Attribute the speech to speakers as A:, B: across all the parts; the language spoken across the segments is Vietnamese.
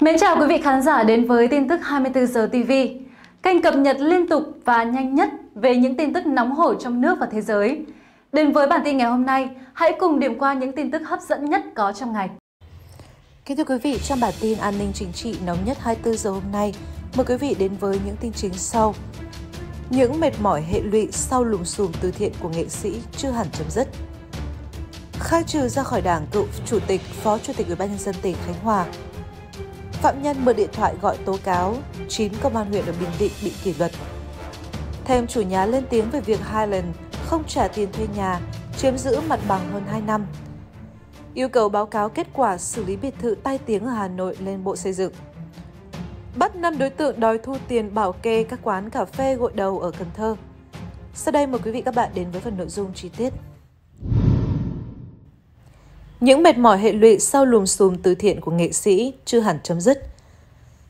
A: Mến chào quý vị khán giả đến với tin tức 24 giờ TV, kênh cập nhật liên tục và nhanh nhất về những tin tức nóng hổi trong nước và thế giới. Đến với bản tin ngày hôm nay, hãy cùng điểm qua những tin tức hấp dẫn nhất có trong ngày. Kính thưa quý vị, trong bản tin an ninh chính trị nóng nhất 24 giờ hôm nay, mời quý vị đến với những tin chính sau. Những mệt mỏi hệ lụy sau lùm xùm từ thiện của nghệ sĩ chưa hẳn chấm dứt. Khai trừ ra khỏi đảng cựu chủ tịch, phó chủ tịch Ủy ban nhân dân tỉnh Khánh Hòa Phạm nhân mở điện thoại gọi tố cáo, 9 công an huyện ở Bình Định bị kỷ luật. Thêm chủ nhà lên tiếng về việc Highland không trả tiền thuê nhà, chiếm giữ mặt bằng hơn 2 năm. Yêu cầu báo cáo kết quả xử lý biệt thự tai tiếng ở Hà Nội lên Bộ Xây dựng. Bắt 5 đối tượng đòi thu tiền bảo kê các quán cà phê gội đầu ở Cần Thơ. Sau đây mời quý vị các bạn đến với phần nội dung chi tiết. Những mệt mỏi hệ lụy sau lùm xùm từ thiện của nghệ sĩ chưa hẳn chấm dứt.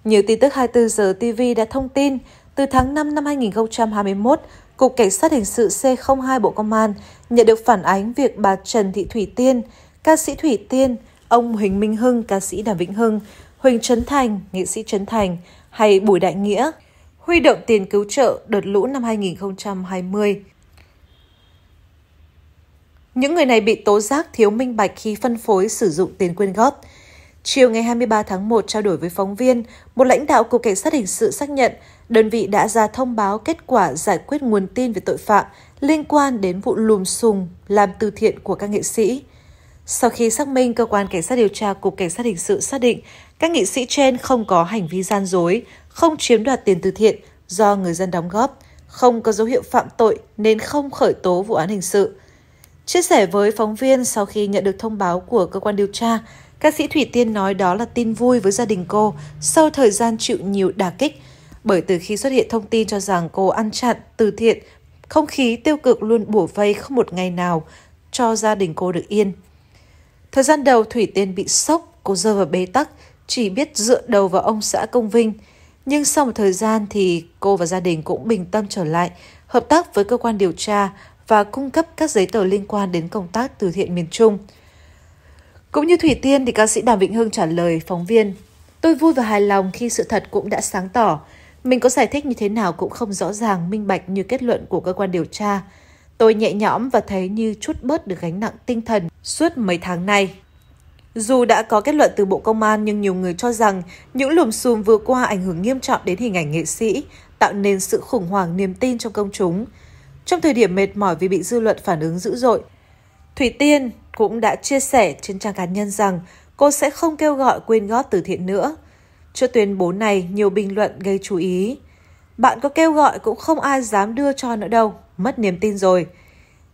A: Nhiều tin tức 24 giờ TV đã thông tin, từ tháng 5 năm 2021, Cục Cảnh sát Hình sự C02 Bộ Công an nhận được phản ánh việc bà Trần Thị Thủy Tiên, ca sĩ Thủy Tiên, ông Huỳnh Minh Hưng, ca sĩ Đàm Vĩnh Hưng, Huỳnh Trấn Thành, nghệ sĩ Trấn Thành hay Bùi Đại Nghĩa huy động tiền cứu trợ đợt lũ năm 2020. Những người này bị tố giác thiếu minh bạch khi phân phối sử dụng tiền quyên góp. Chiều ngày 23 tháng 1 trao đổi với phóng viên, một lãnh đạo Cục Cảnh sát Hình sự xác nhận đơn vị đã ra thông báo kết quả giải quyết nguồn tin về tội phạm liên quan đến vụ lùm xùm làm từ thiện của các nghệ sĩ. Sau khi xác minh, cơ quan cảnh sát điều tra Cục Cảnh sát Hình sự xác định các nghệ sĩ trên không có hành vi gian dối, không chiếm đoạt tiền từ thiện do người dân đóng góp, không có dấu hiệu phạm tội nên không khởi tố vụ án hình sự. Chia sẻ với phóng viên sau khi nhận được thông báo của cơ quan điều tra, ca sĩ Thủy Tiên nói đó là tin vui với gia đình cô sau thời gian chịu nhiều đả kích. Bởi từ khi xuất hiện thông tin cho rằng cô ăn chặn, từ thiện, không khí tiêu cực luôn bủa vây không một ngày nào cho gia đình cô được yên. Thời gian đầu Thủy Tiên bị sốc, cô rơi vào bế tắc, chỉ biết dựa đầu vào ông xã Công Vinh. Nhưng sau một thời gian thì cô và gia đình cũng bình tâm trở lại, hợp tác với cơ quan điều tra và cung cấp các giấy tờ liên quan đến công tác từ thiện miền Trung. Cũng như Thủy Tiên thì ca sĩ Đàm Vĩnh Hưng trả lời phóng viên, tôi vui và hài lòng khi sự thật cũng đã sáng tỏ. Mình có giải thích như thế nào cũng không rõ ràng, minh bạch như kết luận của cơ quan điều tra. Tôi nhẹ nhõm và thấy như chút bớt được gánh nặng tinh thần suốt mấy tháng nay. Dù đã có kết luận từ Bộ Công an nhưng nhiều người cho rằng những lùm xùm vừa qua ảnh hưởng nghiêm trọng đến hình ảnh nghệ sĩ, tạo nên sự khủng hoảng niềm tin trong công chúng. Trong thời điểm mệt mỏi vì bị dư luận phản ứng dữ dội, Thủy Tiên cũng đã chia sẻ trên trang cá nhân rằng cô sẽ không kêu gọi quyên góp từ thiện nữa. Trước tuyên bố này, nhiều bình luận gây chú ý. Bạn có kêu gọi cũng không ai dám đưa cho nữa đâu, mất niềm tin rồi.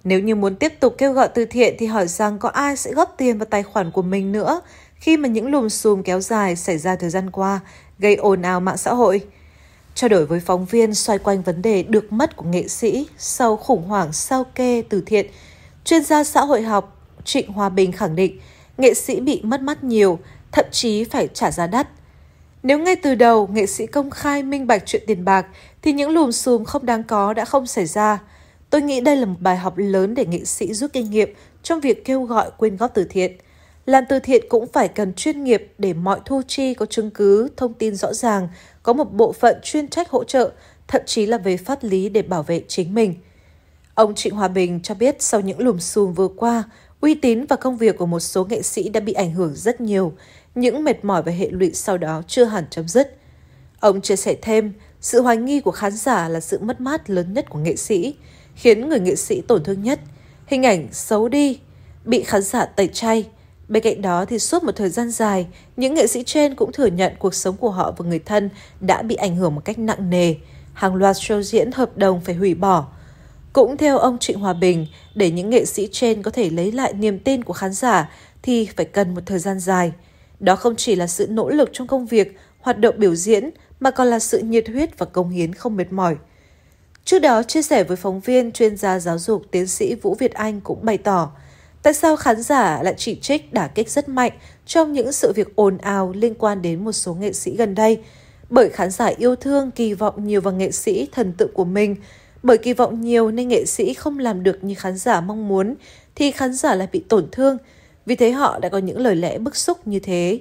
A: Nếu như muốn tiếp tục kêu gọi từ thiện thì hỏi rằng có ai sẽ góp tiền vào tài khoản của mình nữa khi mà những lùm xùm kéo dài xảy ra thời gian qua, gây ồn ào mạng xã hội. Trao đổi với phóng viên xoay quanh vấn đề được mất của nghệ sĩ sau khủng hoảng sao kê từ thiện, chuyên gia xã hội học Trịnh Hòa Bình khẳng định nghệ sĩ bị mất mắt nhiều, thậm chí phải trả giá đắt. Nếu ngay từ đầu nghệ sĩ công khai minh bạch chuyện tiền bạc thì những lùm xùm không đáng có đã không xảy ra. Tôi nghĩ đây là một bài học lớn để nghệ sĩ rút kinh nghiệm trong việc kêu gọi quyên góp từ thiện. Làm từ thiện cũng phải cần chuyên nghiệp để mọi thu chi có chứng cứ, thông tin rõ ràng, có một bộ phận chuyên trách hỗ trợ, thậm chí là về pháp lý để bảo vệ chính mình. Ông Trịnh Hòa Bình cho biết sau những lùm xùm vừa qua, uy tín và công việc của một số nghệ sĩ đã bị ảnh hưởng rất nhiều, những mệt mỏi và hệ lụy sau đó chưa hẳn chấm dứt. Ông chia sẻ thêm, sự hoài nghi của khán giả là sự mất mát lớn nhất của nghệ sĩ, khiến người nghệ sĩ tổn thương nhất. Hình ảnh xấu đi, bị khán giả tẩy chay, Bên cạnh đó thì suốt một thời gian dài, những nghệ sĩ trên cũng thừa nhận cuộc sống của họ và người thân đã bị ảnh hưởng một cách nặng nề. Hàng loạt show diễn hợp đồng phải hủy bỏ. Cũng theo ông Trịnh Hòa Bình, để những nghệ sĩ trên có thể lấy lại niềm tin của khán giả thì phải cần một thời gian dài. Đó không chỉ là sự nỗ lực trong công việc, hoạt động biểu diễn mà còn là sự nhiệt huyết và công hiến không mệt mỏi. Trước đó, chia sẻ với phóng viên, chuyên gia giáo dục tiến sĩ Vũ Việt Anh cũng bày tỏ, Tại sao khán giả lại chỉ trích đả kích rất mạnh trong những sự việc ồn ào liên quan đến một số nghệ sĩ gần đây? Bởi khán giả yêu thương kỳ vọng nhiều vào nghệ sĩ thần tượng của mình. Bởi kỳ vọng nhiều nên nghệ sĩ không làm được như khán giả mong muốn thì khán giả lại bị tổn thương. Vì thế họ đã có những lời lẽ bức xúc như thế.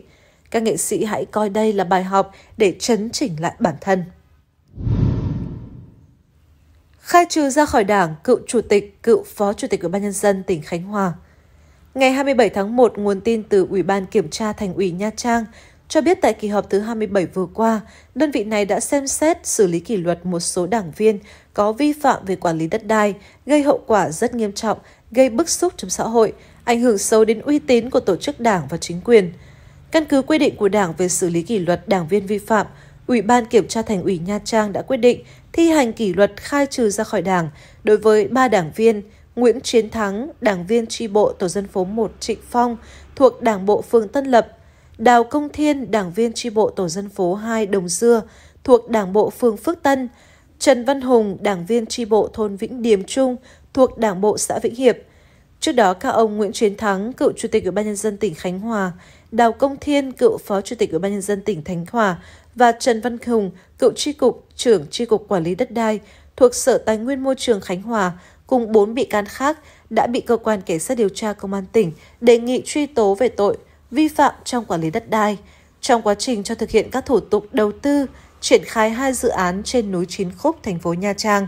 A: Các nghệ sĩ hãy coi đây là bài học để chấn chỉnh lại bản thân. Khai trừ ra khỏi đảng cựu chủ tịch, cựu phó chủ tịch Ủy ban nhân dân tỉnh Khánh Hòa. Ngày 27 tháng 1, nguồn tin từ Ủy ban Kiểm tra Thành ủy Nha Trang cho biết tại kỳ họp thứ 27 vừa qua, đơn vị này đã xem xét xử lý kỷ luật một số đảng viên có vi phạm về quản lý đất đai, gây hậu quả rất nghiêm trọng, gây bức xúc trong xã hội, ảnh hưởng sâu đến uy tín của tổ chức đảng và chính quyền. Căn cứ quy định của Đảng về xử lý kỷ luật đảng viên vi phạm, Ủy ban Kiểm tra Thành ủy Nha Trang đã quyết định thi hành kỷ luật khai trừ ra khỏi Đảng đối với 3 đảng viên Nguyễn Chiến Thắng, đảng viên tri bộ tổ dân phố 1 Trịnh Phong thuộc Đảng bộ phường Tân Lập, Đào Công Thiên, đảng viên tri bộ tổ dân phố 2 Đồng Dưa thuộc Đảng bộ phường Phước Tân, Trần Văn Hùng, đảng viên tri bộ thôn Vĩnh Điềm Trung thuộc Đảng bộ xã Vĩnh Hiệp. Trước đó các ông Nguyễn Chiến Thắng, cựu chủ tịch Ủy ban nhân dân tỉnh Khánh Hòa, Đào Công Thiên, cựu phó chủ tịch Ủy ban nhân dân tỉnh Khánh Hòa và Trần Văn Hùng, cựu tri cục trưởng tri cục quản lý đất đai thuộc Sở Tài nguyên Môi trường Khánh Hòa cùng 4 bị can khác đã bị cơ quan cảnh sát điều tra công an tỉnh đề nghị truy tố về tội vi phạm trong quản lý đất đai. Trong quá trình cho thực hiện các thủ tục đầu tư, triển khai hai dự án trên núi Chín Khúc, thành phố Nha Trang,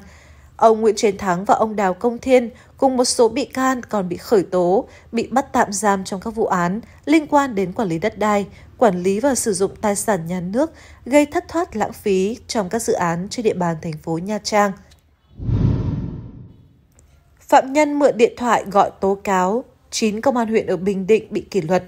A: ông Nguyễn Chiến Thắng và ông Đào Công Thiên cùng một số bị can còn bị khởi tố, bị bắt tạm giam trong các vụ án liên quan đến quản lý đất đai, quản lý và sử dụng tài sản nhà nước gây thất thoát lãng phí trong các dự án trên địa bàn thành phố Nha Trang. Phạm nhân mượn điện thoại gọi tố cáo 9 công an huyện ở Bình Định bị kỷ luật.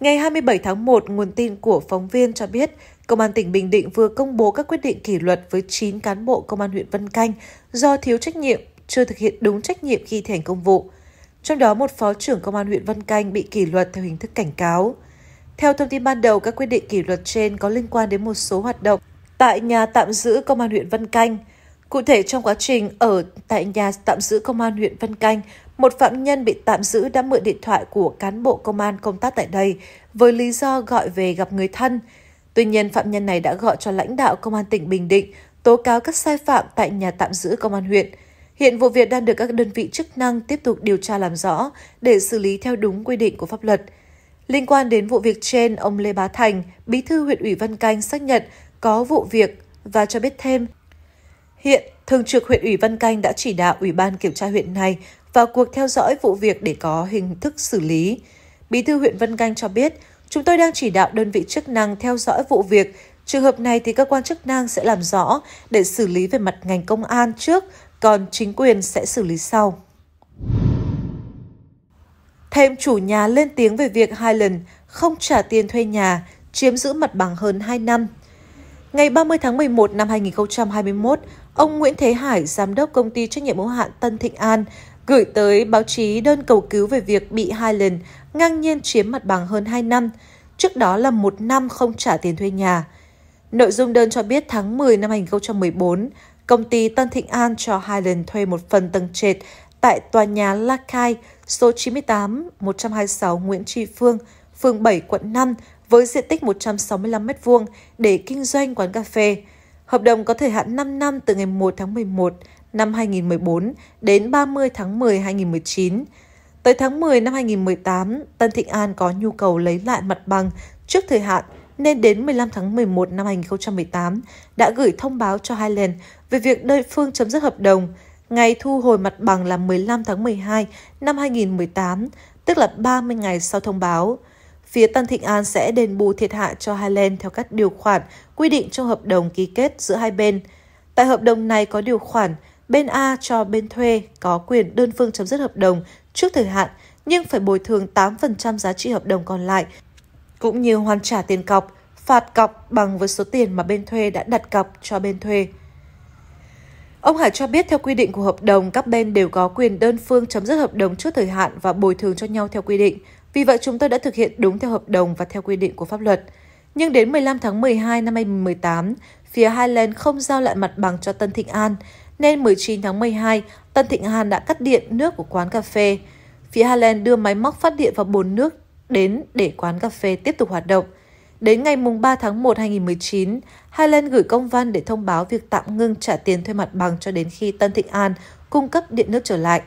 A: Ngày 27 tháng 1, nguồn tin của phóng viên cho biết, Công an tỉnh Bình Định vừa công bố các quyết định kỷ luật với 9 cán bộ Công an huyện Vân Canh do thiếu trách nhiệm, chưa thực hiện đúng trách nhiệm khi thi hành công vụ. Trong đó, một phó trưởng Công an huyện Vân Canh bị kỷ luật theo hình thức cảnh cáo. Theo thông tin ban đầu, các quyết định kỷ luật trên có liên quan đến một số hoạt động tại nhà tạm giữ Công an huyện Vân Canh – Cụ thể trong quá trình ở tại nhà tạm giữ công an huyện Vân Canh, một phạm nhân bị tạm giữ đã mượn điện thoại của cán bộ công an công tác tại đây với lý do gọi về gặp người thân. Tuy nhiên, phạm nhân này đã gọi cho lãnh đạo công an tỉnh Bình Định tố cáo các sai phạm tại nhà tạm giữ công an huyện. Hiện vụ việc đang được các đơn vị chức năng tiếp tục điều tra làm rõ để xử lý theo đúng quy định của pháp luật. Liên quan đến vụ việc trên, ông Lê Bá Thành, bí thư huyện ủy Vân Canh xác nhận có vụ việc và cho biết thêm Hiện, Thường trực huyện ủy Vân Canh đã chỉ đạo Ủy ban Kiểm tra huyện này vào cuộc theo dõi vụ việc để có hình thức xử lý. Bí thư huyện Vân Canh cho biết, chúng tôi đang chỉ đạo đơn vị chức năng theo dõi vụ việc. Trường hợp này thì cơ quan chức năng sẽ làm rõ để xử lý về mặt ngành công an trước, còn chính quyền sẽ xử lý sau. Thêm chủ nhà lên tiếng về việc hai lần không trả tiền thuê nhà, chiếm giữ mặt bằng hơn 2 năm. Ngày 30 tháng 11 năm 2021, ông Nguyễn Thế Hải, giám đốc công ty trách nhiệm hữu hạn Tân Thịnh An, gửi tới báo chí đơn cầu cứu về việc bị hai lần ngang nhiên chiếm mặt bằng hơn 2 năm, trước đó là một năm không trả tiền thuê nhà. Nội dung đơn cho biết tháng 10 năm 2014, công ty Tân Thịnh An cho hai lần thuê một phần tầng trệt tại tòa nhà La Khai, số 98, 126 Nguyễn Tri Phương, phường 7, quận 5, với diện tích 165m2 để kinh doanh quán cà phê. Hợp đồng có thời hạn 5 năm từ ngày 1 tháng 11 năm 2014 đến 30 tháng 10 2019. Tới tháng 10 năm 2018, Tân Thịnh An có nhu cầu lấy lại mặt bằng trước thời hạn nên đến 15 tháng 11 năm 2018 đã gửi thông báo cho Highland về việc đơn phương chấm dứt hợp đồng. Ngày thu hồi mặt bằng là 15 tháng 12 năm 2018, tức là 30 ngày sau thông báo phía Tân Thịnh An sẽ đền bù thiệt hại cho Highland theo các điều khoản quy định trong hợp đồng ký kết giữa hai bên. Tại hợp đồng này có điều khoản bên A cho bên thuê có quyền đơn phương chấm dứt hợp đồng trước thời hạn nhưng phải bồi thường 8% giá trị hợp đồng còn lại, cũng như hoàn trả tiền cọc, phạt cọc bằng với số tiền mà bên thuê đã đặt cọc cho bên thuê. Ông Hải cho biết theo quy định của hợp đồng, các bên đều có quyền đơn phương chấm dứt hợp đồng trước thời hạn và bồi thường cho nhau theo quy định. Vì vậy chúng tôi đã thực hiện đúng theo hợp đồng và theo quy định của pháp luật. Nhưng đến 15 tháng 12 năm 2018, phía Highland không giao lại mặt bằng cho Tân Thịnh An, nên 19 tháng 12, Tân Thịnh An đã cắt điện nước của quán cà phê. Phía Highland đưa máy móc phát điện vào bồn nước đến để quán cà phê tiếp tục hoạt động. Đến ngày 3 tháng 1 2019, Highland gửi công văn để thông báo việc tạm ngưng trả tiền thuê mặt bằng cho đến khi Tân Thịnh An cung cấp điện nước trở lại.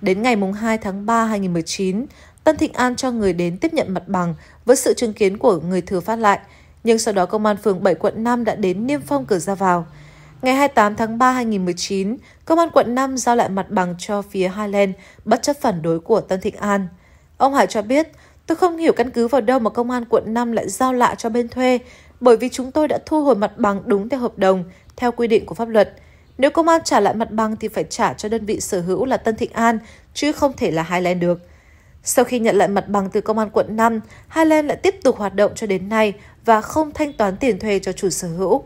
A: Đến ngày 2 tháng 3 2019, Tân Thịnh An cho người đến tiếp nhận mặt bằng với sự chứng kiến của người thừa phát lại. Nhưng sau đó công an phường 7 quận 5 đã đến niêm phong cửa ra vào. Ngày 28 tháng 3 2019, công an quận 5 giao lại mặt bằng cho phía Highland bất chấp phản đối của Tân Thịnh An. Ông Hải cho biết, tôi không hiểu căn cứ vào đâu mà công an quận 5 lại giao lại cho bên thuê, bởi vì chúng tôi đã thu hồi mặt bằng đúng theo hợp đồng, theo quy định của pháp luật. Nếu công an trả lại mặt bằng thì phải trả cho đơn vị sở hữu là Tân Thịnh An, chứ không thể là Highland được. Sau khi nhận lại mặt bằng từ công an quận 5, Highland lại tiếp tục hoạt động cho đến nay và không thanh toán tiền thuê cho chủ sở hữu.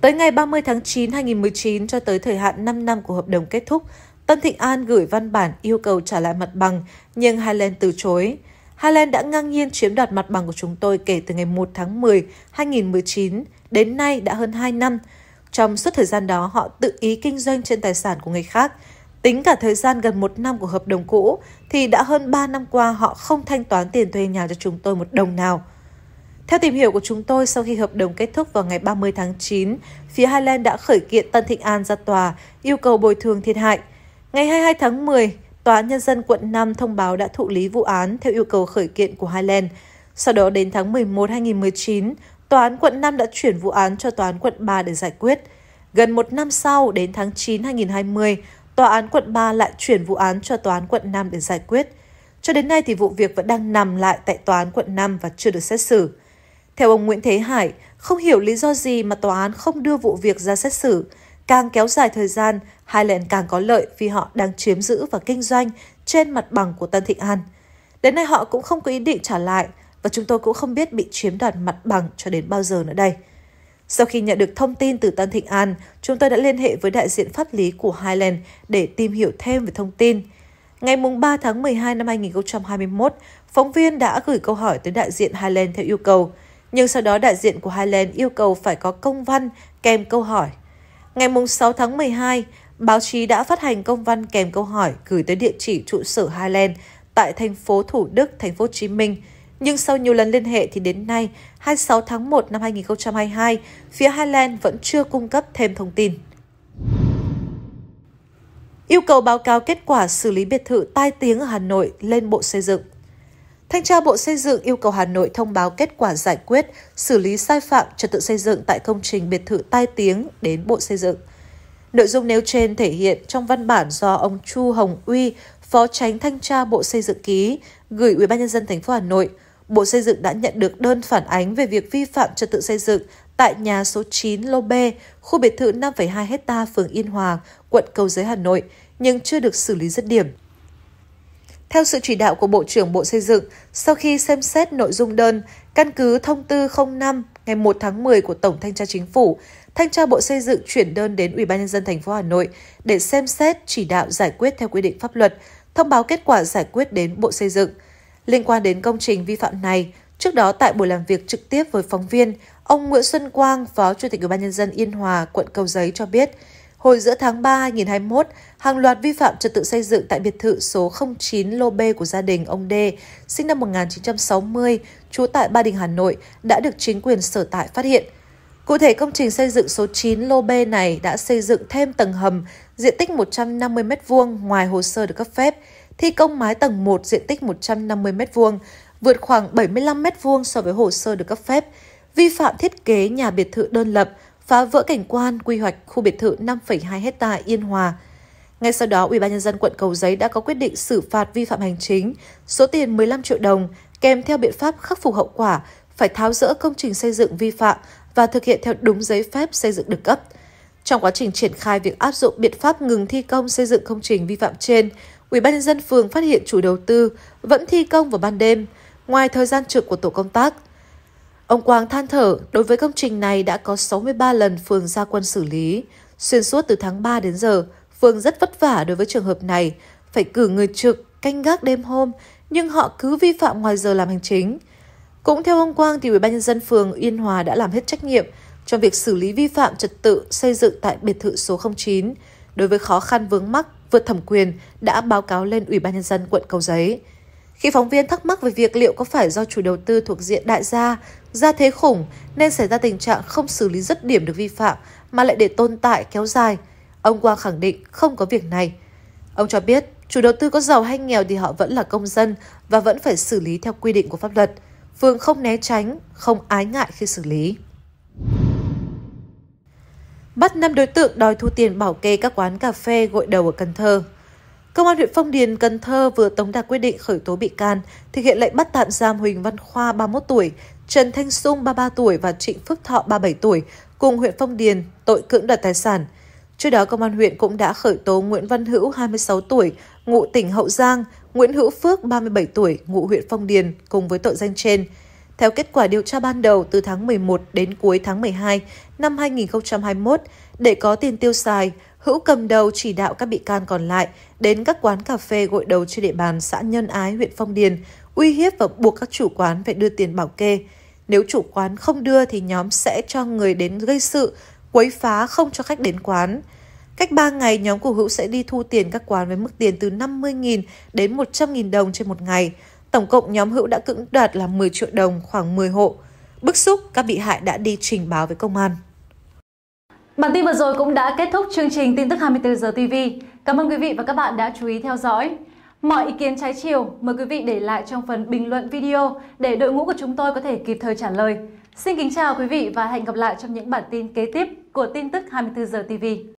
A: Tới ngày 30 tháng 9 2019 cho tới thời hạn 5 năm của hợp đồng kết thúc, Tân Thịnh An gửi văn bản yêu cầu trả lại mặt bằng, nhưng Highland từ chối. Highland đã ngang nhiên chiếm đoạt mặt bằng của chúng tôi kể từ ngày 1 tháng 10, 2019, đến nay đã hơn 2 năm. Trong suốt thời gian đó, họ tự ý kinh doanh trên tài sản của người khác, Tính cả thời gian gần một năm của hợp đồng cũ, thì đã hơn 3 năm qua họ không thanh toán tiền thuê nhà cho chúng tôi một đồng nào. Theo tìm hiểu của chúng tôi, sau khi hợp đồng kết thúc vào ngày 30 tháng 9, phía Highland đã khởi kiện Tân Thịnh An ra tòa, yêu cầu bồi thường thiệt hại. Ngày 22 tháng 10, Tòa án Nhân dân quận 5 thông báo đã thụ lý vụ án theo yêu cầu khởi kiện của Highland. Sau đó đến tháng 11 2019, Tòa án quận 5 đã chuyển vụ án cho Tòa án quận 3 để giải quyết. Gần một năm sau, đến tháng 9 2020, Tòa án quận 3 lại chuyển vụ án cho Tòa án quận 5 để giải quyết. Cho đến nay thì vụ việc vẫn đang nằm lại tại Tòa án quận 5 và chưa được xét xử. Theo ông Nguyễn Thế Hải, không hiểu lý do gì mà tòa án không đưa vụ việc ra xét xử. Càng kéo dài thời gian, hai lần càng có lợi vì họ đang chiếm giữ và kinh doanh trên mặt bằng của Tân Thịnh An. Đến nay họ cũng không có ý định trả lại và chúng tôi cũng không biết bị chiếm đoạt mặt bằng cho đến bao giờ nữa đây. Sau khi nhận được thông tin từ Tân Thịnh An, chúng tôi đã liên hệ với đại diện pháp lý của Highland để tìm hiểu thêm về thông tin. Ngày 3 tháng 12 năm 2021, phóng viên đã gửi câu hỏi tới đại diện Highland theo yêu cầu, nhưng sau đó đại diện của Highland yêu cầu phải có công văn kèm câu hỏi. Ngày 6 tháng 12, báo chí đã phát hành công văn kèm câu hỏi gửi tới địa chỉ trụ sở Highland tại thành phố Thủ Đức, thành phố Hồ Chí Minh – nhưng sau nhiều lần liên hệ thì đến nay, 26 tháng 1 năm 2022, phía Hà Lan vẫn chưa cung cấp thêm thông tin. Yêu cầu báo cáo kết quả xử lý biệt thự tai tiếng ở Hà Nội lên Bộ Xây dựng. Thanh tra Bộ Xây dựng yêu cầu Hà Nội thông báo kết quả giải quyết, xử lý sai phạm trật tự xây dựng tại công trình biệt thự tai tiếng đến Bộ Xây dựng. Nội dung nêu trên thể hiện trong văn bản do ông Chu Hồng Uy, Phó Tránh Thanh tra Bộ Xây dựng ký, gửi Ủy ban nhân dân thành phố Hà Nội Bộ Xây dựng đã nhận được đơn phản ánh về việc vi phạm trật tự xây dựng tại nhà số 9 Lô B, khu biệt thự 5,2 hecta phường Yên Hòa, quận Cầu Giấy, Hà Nội, nhưng chưa được xử lý dứt điểm. Theo sự chỉ đạo của Bộ trưởng Bộ Xây dựng, sau khi xem xét nội dung đơn, căn cứ thông tư 05 ngày 1 tháng 10 của Tổng Thanh tra Chính phủ, Thanh tra Bộ Xây dựng chuyển đơn đến Ủy ban nhân dân thành phố Hà Nội để xem xét chỉ đạo giải quyết theo quy định pháp luật, thông báo kết quả giải quyết đến Bộ Xây dựng. Liên quan đến công trình vi phạm này, trước đó tại buổi làm việc trực tiếp với phóng viên, ông Nguyễn Xuân Quang, Phó Chủ tịch Ủy ban nhân dân Yên Hòa, quận Cầu Giấy cho biết, hồi giữa tháng 3 2021, hàng loạt vi phạm trật tự xây dựng tại biệt thự số 09 lô B của gia đình ông D, sinh năm 1960, trú tại Ba Đình, Hà Nội, đã được chính quyền sở tại phát hiện. Cụ thể, công trình xây dựng số 9 lô B này đã xây dựng thêm tầng hầm, diện tích 150m2 ngoài hồ sơ được cấp phép – thi công mái tầng 1 diện tích 150m2, vượt khoảng 75m2 so với hồ sơ được cấp phép, vi phạm thiết kế nhà biệt thự đơn lập, phá vỡ cảnh quan quy hoạch khu biệt thự 5,2 hecta Yên Hòa. Ngay sau đó, UBND quận Cầu Giấy đã có quyết định xử phạt vi phạm hành chính, số tiền 15 triệu đồng, kèm theo biện pháp khắc phục hậu quả, phải tháo rỡ công trình xây dựng vi phạm và thực hiện theo đúng giấy phép xây dựng được cấp. Trong quá trình triển khai việc áp dụng biện pháp ngừng thi công xây dựng công trình vi phạm trên, Ủy ban nhân dân phường phát hiện chủ đầu tư vẫn thi công vào ban đêm, ngoài thời gian trực của tổ công tác. Ông Quang than thở, đối với công trình này đã có 63 lần phường ra quân xử lý. Xuyên suốt từ tháng 3 đến giờ, phường rất vất vả đối với trường hợp này, phải cử người trực, canh gác đêm hôm, nhưng họ cứ vi phạm ngoài giờ làm hành chính. Cũng theo ông Quang thì Ủy ban nhân dân phường Yên Hòa đã làm hết trách nhiệm trong việc xử lý vi phạm trật tự xây dựng tại biệt thự số 09 đối với khó khăn vướng mắc vượt thẩm quyền đã báo cáo lên Ủy ban Nhân dân quận Cầu Giấy. Khi phóng viên thắc mắc về việc liệu có phải do chủ đầu tư thuộc diện đại gia, gia thế khủng nên xảy ra tình trạng không xử lý dứt điểm được vi phạm mà lại để tồn tại kéo dài, ông Quang khẳng định không có việc này. Ông cho biết, chủ đầu tư có giàu hay nghèo thì họ vẫn là công dân và vẫn phải xử lý theo quy định của pháp luật. Phương không né tránh, không ái ngại khi xử lý bắt 5 đối tượng đòi thu tiền bảo kê các quán cà phê gội đầu ở Cần Thơ. Công an huyện Phong Điền, Cần Thơ vừa tống đạt quyết định khởi tố bị can, thực hiện lệnh bắt tạm giam Huỳnh Văn Khoa 31 tuổi, Trần Thanh Sung 33 tuổi và Trịnh Phước Thọ 37 tuổi cùng huyện Phong Điền tội cưỡng đoạt tài sản. Trước đó, Công an huyện cũng đã khởi tố Nguyễn Văn Hữu 26 tuổi, ngụ tỉnh Hậu Giang, Nguyễn Hữu Phước 37 tuổi, ngụ huyện Phong Điền cùng với tội danh trên. Theo kết quả điều tra ban đầu từ tháng 11 đến cuối tháng 12 năm 2021, để có tiền tiêu xài, Hữu cầm đầu chỉ đạo các bị can còn lại đến các quán cà phê gội đầu trên địa bàn xã Nhân Ái, huyện Phong Điền, uy hiếp và buộc các chủ quán phải đưa tiền bảo kê. Nếu chủ quán không đưa thì nhóm sẽ cho người đến gây sự, quấy phá không cho khách đến quán. Cách 3 ngày, nhóm của Hữu sẽ đi thu tiền các quán với mức tiền từ 50.000 đến 100.000 đồng trên một ngày. Tổng cộng nhóm hữu đã cưỡng đoạt là 10 triệu đồng khoảng 10 hộ. Bức xúc, các bị hại đã đi trình báo với công an. Bản tin vừa rồi cũng đã kết thúc chương trình tin tức 24 giờ TV. Cảm ơn quý vị và các bạn đã chú ý theo dõi. Mọi ý kiến trái chiều mời quý vị để lại trong phần bình luận video để đội ngũ của chúng tôi có thể kịp thời trả lời. Xin kính chào quý vị và hẹn gặp lại trong những bản tin kế tiếp của tin tức 24 giờ TV.